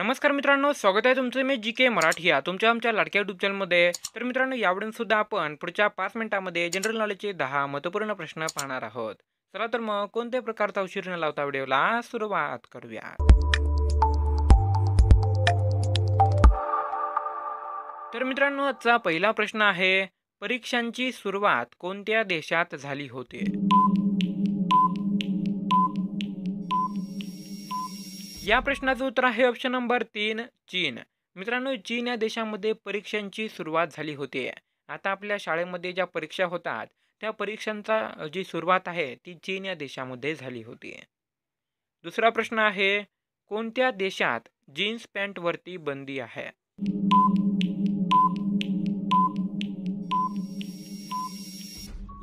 नमस्कार मित्रांनो स्वागत आहे तुमचं मी जी के मराठी या तुमच्या आमच्या लाडक्या युट्यूब चॅनलमध्ये तर मित्रांनो यावडून सुद्धा आपण पुढच्या पाच मिनिटांमध्ये जनरल नॉलेजचे दहा महत्त्वपूर्ण प्रश्न पाहणार आहोत चला तर मग कोणत्या प्रकारचा उशीर न लावता व्हिडिओला सुरुवात करूया तर मित्रांनो आजचा पहिला प्रश्न आहे परीक्षांची सुरुवात कोणत्या देशात झाली होती या प्रश्नाचं उत्तर आहे ऑप्शन नंबर तीन चीन मित्रांनो चीन या देशामध्ये परीक्षांची सुरुवात झाली होती आता आपल्या शाळेमध्ये ज्या परीक्षा होतात त्या परीक्षांचा जी सुरुवात आहे ती चीन या देशामध्ये झाली होती दुसरा प्रश्न आहे कोणत्या देशात जीन्स पॅन्टवरती बंदी आहे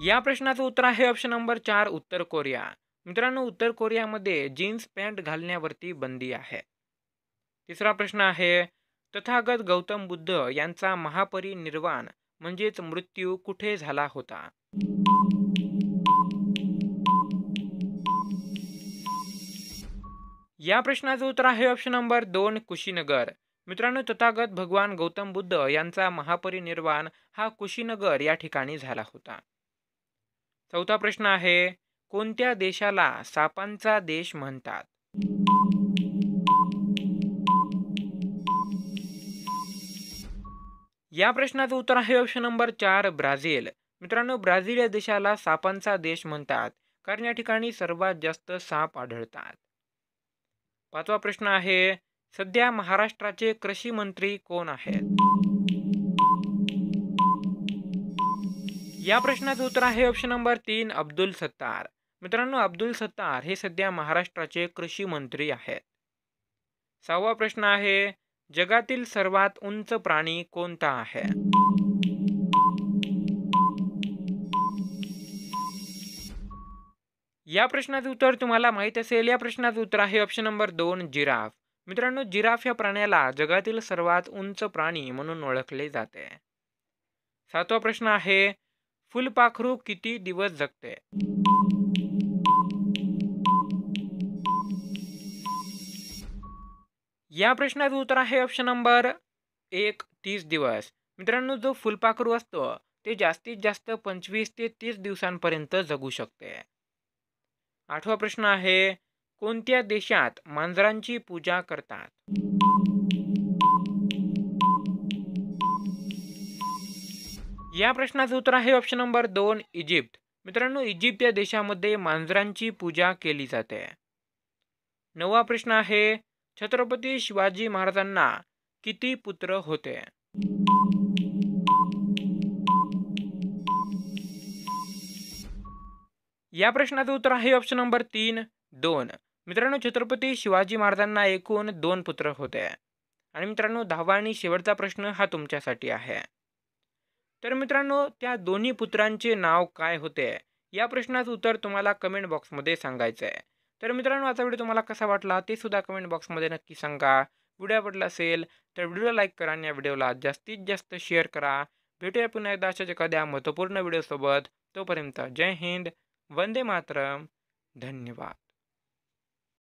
या प्रश्नाचं उत्तर आहे ऑप्शन नंबर चार उत्तर कोरिया मित्रांनो उत्तर कोरियामध्ये जीन्स पॅन्ट घालण्यावरती बंदी आहे तिसरा प्रश्न आहे तथागत गौतम बुद्ध यांचा महापरिनिर्वाण म्हणजेच मृत्यू कुठे झाला होता या प्रश्नाचं उत्तर आहे ऑप्शन नंबर दोन कुशीनगर मित्रांनो तथागत भगवान गौतम बुद्ध यांचा महापरिनिर्वाण हा कुशीनगर या ठिकाणी झाला होता चौथा प्रश्न आहे कोणत्या देशाला सापांचा देश म्हणतात या प्रश्नाचं उत्तर आहे ऑप्शन नंबर चार ब्राझील मित्रांनो ब्राझील या देशाला सापांचा देश म्हणतात कारण या ठिकाणी सर्वात जास्त साप आढळतात पाचवा प्रश्न आहे सध्या महाराष्ट्राचे कृषी मंत्री कोण आहेत या प्रश्नाचं उत्तर आहे ऑप्शन नंबर तीन अब्दुल सत्तार मित्रांनो अब्दुल सत्तार हे सध्या महाराष्ट्राचे कृषी मंत्री आहेत सहावा प्रश्न आहे जगातील सर्वात उंच प्राणी कोणता आहे या प्रश्नाचं उत्तर तुम्हाला माहित असेल या प्रश्नाचं उत्तर आहे ऑप्शन नंबर दोन जिराफ मित्रांनो जिराफ या प्राण्याला जगातील सर्वात उंच प्राणी म्हणून ओळखले जाते सातवा प्रश्न आहे फुलपाखरू किती दिवस जगते या प्रश्नाचं उत्तर आहे ऑप्शन नंबर एक तीस दिवस मित्रांनो जो फुलपाखरू असतो ते जास्तीत जास्त पंचवीस ते तीस दिवसांपर्यंत जगू शकते आठवा प्रश्न आहे कोणत्या देशात मांजरांची पूजा करतात या प्रश्नाचं उत्तर आहे ऑप्शन नंबर दोन इजिप्त मित्रांनो इजिप्त या देशामध्ये मांजरांची पूजा केली जाते नववा प्रश्न आहे छत्रपती शिवाजी महाराजांना किती पुत्र होते या प्रश्नाचं उत्तर आहे ऑप्शन नंबर तीन दोन मित्रांनो छत्रपती शिवाजी महाराजांना एकूण दोन पुत्र होते आणि मित्रांनो दहावा आणि शेवटचा प्रश्न हा तुमच्यासाठी आहे तर मित्रांनो त्या दोन्ही पुत्रांचे नाव काय होते या प्रश्नाचं उत्तर तुम्हाला कमेंट बॉक्समध्ये सांगायचं आहे तर मित्रांनो आता व्हिडिओ तुम्हाला कसा वाटला ते सुद्धा कमेंट बॉक्समध्ये नक्की सांगा व्हिडिओ आवडला असेल तर व्हिडिओला लाईक करा आणि या व्हिडिओला जास्तीत जास्त शेअर करा भेटूया पुन्हा एकदा अशाच एखाद्या महत्त्वपूर्ण व्हिडिओसोबत तोपर्यंत जय हिंद वंदे मातरम धन्यवाद